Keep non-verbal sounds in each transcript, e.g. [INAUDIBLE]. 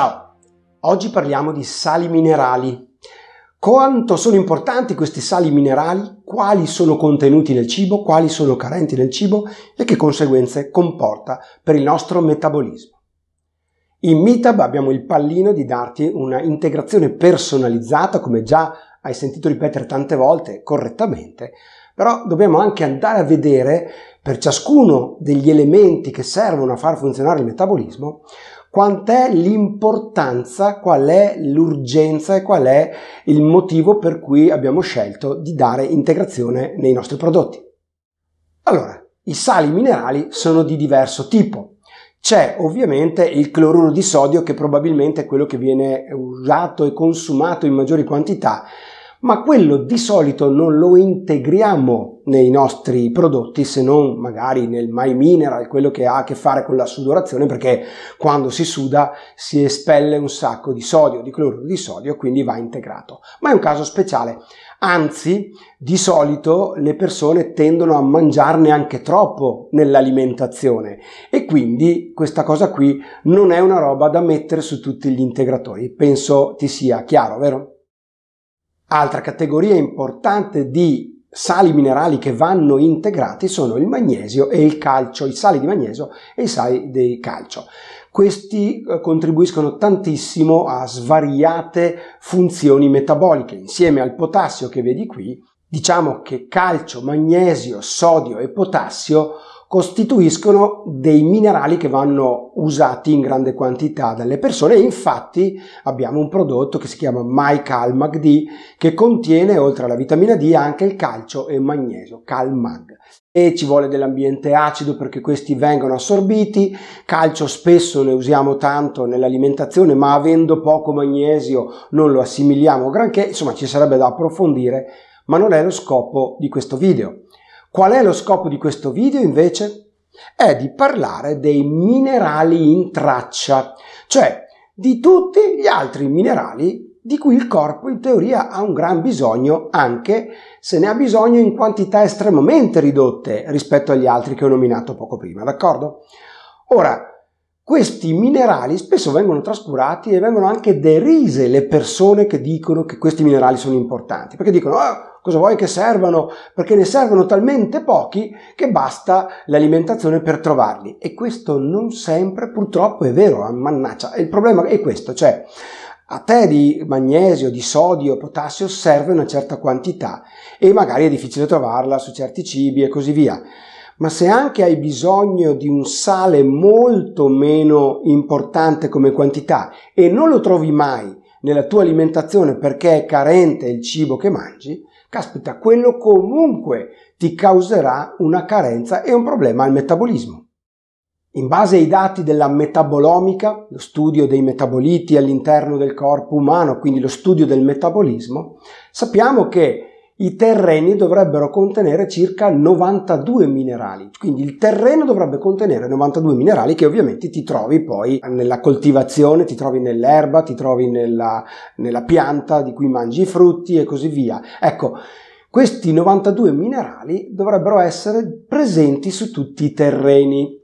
Ciao, oggi parliamo di sali minerali. Quanto sono importanti questi sali minerali, quali sono contenuti nel cibo, quali sono carenti nel cibo e che conseguenze comporta per il nostro metabolismo. In Meetup abbiamo il pallino di darti una integrazione personalizzata, come già hai sentito ripetere tante volte correttamente, però dobbiamo anche andare a vedere per ciascuno degli elementi che servono a far funzionare il metabolismo quant'è l'importanza, qual è l'urgenza e qual è il motivo per cui abbiamo scelto di dare integrazione nei nostri prodotti. Allora, i sali minerali sono di diverso tipo. C'è ovviamente il cloruro di sodio che probabilmente è quello che viene usato e consumato in maggiori quantità ma quello di solito non lo integriamo nei nostri prodotti se non magari nel My Mineral, quello che ha a che fare con la sudorazione, perché quando si suda si espelle un sacco di sodio, di cloruro di sodio, quindi va integrato. Ma è un caso speciale. Anzi, di solito le persone tendono a mangiarne anche troppo nell'alimentazione e quindi questa cosa qui non è una roba da mettere su tutti gli integratori. Penso ti sia chiaro, vero? Altra categoria importante di sali minerali che vanno integrati sono il magnesio e il calcio, i sali di magnesio e i sali di calcio. Questi eh, contribuiscono tantissimo a svariate funzioni metaboliche, insieme al potassio che vedi qui. Diciamo che calcio, magnesio, sodio e potassio costituiscono dei minerali che vanno usati in grande quantità dalle persone e infatti abbiamo un prodotto che si chiama MyCalmag D che contiene oltre alla vitamina D anche il calcio e il magnesio, Calmag. E ci vuole dell'ambiente acido perché questi vengano assorbiti, calcio spesso ne usiamo tanto nell'alimentazione ma avendo poco magnesio non lo assimiliamo granché, insomma ci sarebbe da approfondire ma non è lo scopo di questo video. Qual è lo scopo di questo video invece? È di parlare dei minerali in traccia, cioè di tutti gli altri minerali di cui il corpo in teoria ha un gran bisogno, anche se ne ha bisogno in quantità estremamente ridotte rispetto agli altri che ho nominato poco prima, d'accordo? Ora, questi minerali spesso vengono trascurati e vengono anche derise le persone che dicono che questi minerali sono importanti, perché dicono oh, cosa vuoi che servano, perché ne servono talmente pochi che basta l'alimentazione per trovarli. E questo non sempre purtroppo è vero, ah, mannaccia. Il problema è questo, cioè a te di magnesio, di sodio, potassio serve una certa quantità e magari è difficile trovarla su certi cibi e così via ma se anche hai bisogno di un sale molto meno importante come quantità e non lo trovi mai nella tua alimentazione perché è carente il cibo che mangi, caspita, quello comunque ti causerà una carenza e un problema al metabolismo. In base ai dati della metabolomica, lo studio dei metaboliti all'interno del corpo umano, quindi lo studio del metabolismo, sappiamo che i terreni dovrebbero contenere circa 92 minerali. Quindi il terreno dovrebbe contenere 92 minerali che ovviamente ti trovi poi nella coltivazione, ti trovi nell'erba, ti trovi nella, nella pianta di cui mangi i frutti e così via. Ecco, questi 92 minerali dovrebbero essere presenti su tutti i terreni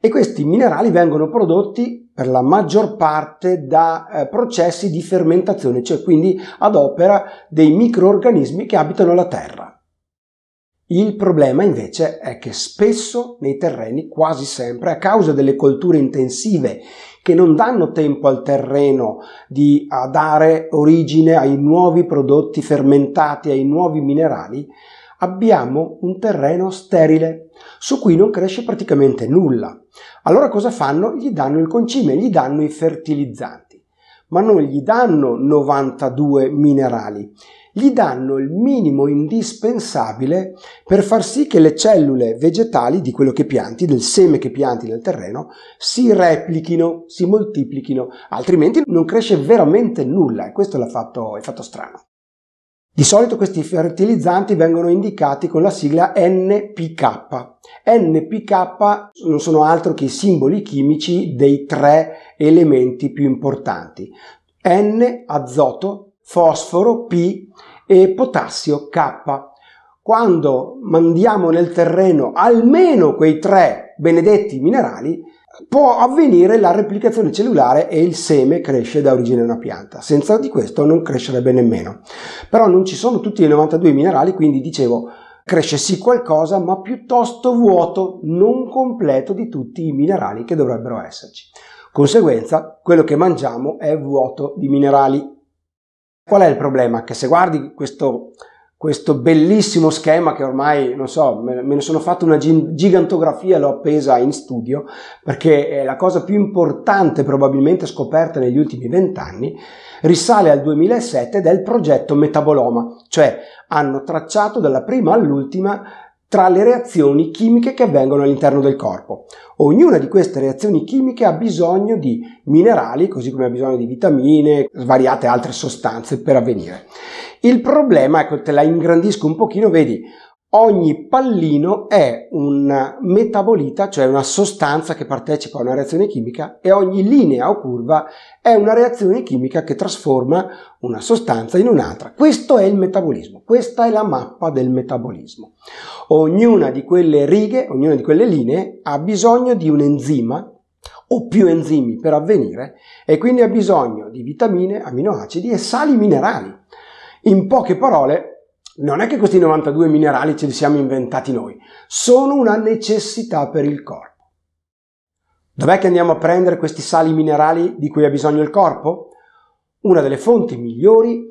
e questi minerali vengono prodotti per la maggior parte da eh, processi di fermentazione, cioè quindi ad opera dei microorganismi che abitano la terra. Il problema invece è che spesso nei terreni, quasi sempre, a causa delle colture intensive che non danno tempo al terreno di dare origine ai nuovi prodotti fermentati, ai nuovi minerali, abbiamo un terreno sterile su cui non cresce praticamente nulla. Allora cosa fanno? Gli danno il concime, gli danno i fertilizzanti, ma non gli danno 92 minerali, gli danno il minimo indispensabile per far sì che le cellule vegetali di quello che pianti, del seme che pianti nel terreno, si replichino, si moltiplichino, altrimenti non cresce veramente nulla e questo è fatto, è fatto strano. Di solito questi fertilizzanti vengono indicati con la sigla NPK. NPK non sono altro che i simboli chimici dei tre elementi più importanti. N, azoto, fosforo, P e potassio, K. Quando mandiamo nel terreno almeno quei tre benedetti minerali, può avvenire la replicazione cellulare e il seme cresce da origine a una pianta. Senza di questo non crescerebbe nemmeno. Però non ci sono tutti i 92 minerali, quindi dicevo cresce sì qualcosa, ma piuttosto vuoto, non completo di tutti i minerali che dovrebbero esserci. Conseguenza, quello che mangiamo è vuoto di minerali. Qual è il problema? Che se guardi questo questo bellissimo schema che ormai, non so, me ne sono fatto una gigantografia e l'ho appesa in studio perché è la cosa più importante probabilmente scoperta negli ultimi vent'anni, risale al 2007 ed è il progetto Metaboloma, cioè hanno tracciato dalla prima all'ultima tra le reazioni chimiche che avvengono all'interno del corpo. Ognuna di queste reazioni chimiche ha bisogno di minerali, così come ha bisogno di vitamine, svariate altre sostanze per avvenire. Il problema, ecco, te la ingrandisco un pochino, vedi, ogni pallino è un metabolita, cioè una sostanza che partecipa a una reazione chimica e ogni linea o curva è una reazione chimica che trasforma una sostanza in un'altra. Questo è il metabolismo, questa è la mappa del metabolismo. Ognuna di quelle righe, ognuna di quelle linee ha bisogno di un enzima o più enzimi per avvenire e quindi ha bisogno di vitamine, aminoacidi e sali minerali. In poche parole, non è che questi 92 minerali ce li siamo inventati noi, sono una necessità per il corpo. Dov'è che andiamo a prendere questi sali minerali di cui ha bisogno il corpo? Una delle fonti migliori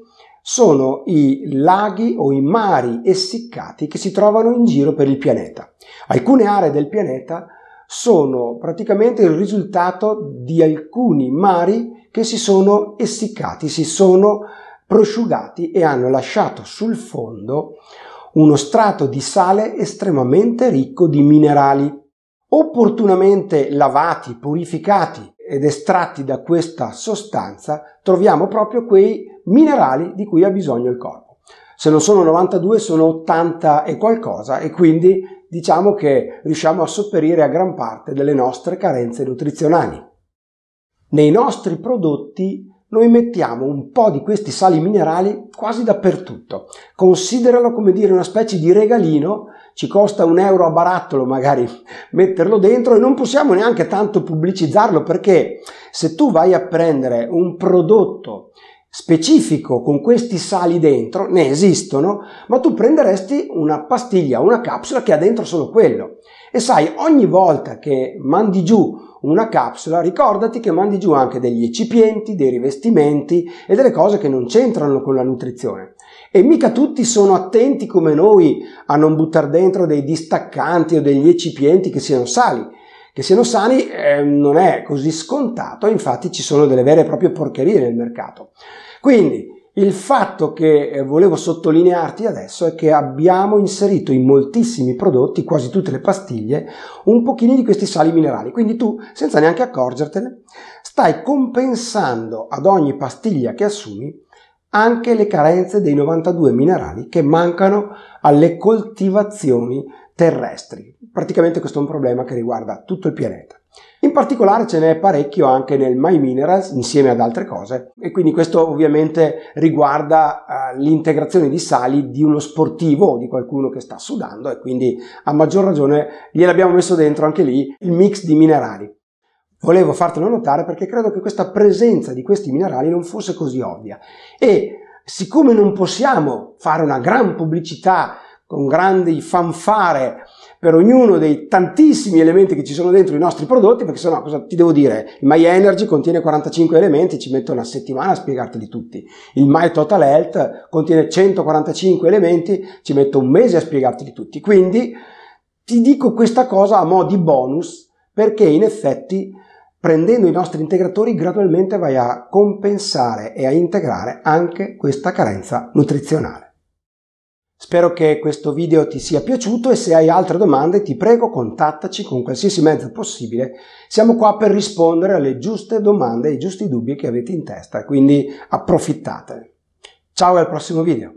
sono i laghi o i mari essiccati che si trovano in giro per il pianeta. Alcune aree del pianeta sono praticamente il risultato di alcuni mari che si sono essiccati, si sono prosciugati e hanno lasciato sul fondo uno strato di sale estremamente ricco di minerali. Opportunamente lavati, purificati ed estratti da questa sostanza, troviamo proprio quei minerali di cui ha bisogno il corpo. Se non sono 92 sono 80 e qualcosa e quindi diciamo che riusciamo a sopperire a gran parte delle nostre carenze nutrizionali. Nei nostri prodotti noi mettiamo un po' di questi sali minerali quasi dappertutto. Consideralo come dire una specie di regalino, ci costa un euro a barattolo magari [LAUGHS] metterlo dentro e non possiamo neanche tanto pubblicizzarlo perché se tu vai a prendere un prodotto specifico con questi sali dentro, ne esistono, ma tu prenderesti una pastiglia, una capsula che ha dentro solo quello. E sai, ogni volta che mandi giù una capsula, ricordati che mandi giù anche degli eccipienti, dei rivestimenti e delle cose che non c'entrano con la nutrizione. E mica tutti sono attenti come noi a non buttare dentro dei distaccanti o degli eccipienti che siano sali. Che siano sani eh, non è così scontato, infatti ci sono delle vere e proprie porcherie nel mercato. Quindi il fatto che eh, volevo sottolinearti adesso è che abbiamo inserito in moltissimi prodotti, quasi tutte le pastiglie, un pochino di questi sali minerali. Quindi tu, senza neanche accorgertene, stai compensando ad ogni pastiglia che assumi anche le carenze dei 92 minerali che mancano alle coltivazioni terrestri. Praticamente questo è un problema che riguarda tutto il pianeta particolare ce n'è parecchio anche nel My Minerals insieme ad altre cose e quindi questo ovviamente riguarda uh, l'integrazione di sali di uno sportivo o di qualcuno che sta sudando e quindi a maggior ragione gliel'abbiamo messo dentro anche lì il mix di minerali. Volevo fartelo notare perché credo che questa presenza di questi minerali non fosse così ovvia e siccome non possiamo fare una gran pubblicità con grandi fanfare per ognuno dei tantissimi elementi che ci sono dentro i nostri prodotti, perché sennò cosa ti devo dire? Il My Energy contiene 45 elementi, ci metto una settimana a spiegarteli tutti. Il My Total Health contiene 145 elementi, ci metto un mese a spiegarteli tutti. Quindi ti dico questa cosa a mo' di bonus, perché in effetti prendendo i nostri integratori gradualmente vai a compensare e a integrare anche questa carenza nutrizionale. Spero che questo video ti sia piaciuto e se hai altre domande ti prego contattaci con qualsiasi mezzo possibile. Siamo qua per rispondere alle giuste domande e ai giusti dubbi che avete in testa, quindi approfittatene. Ciao e al prossimo video!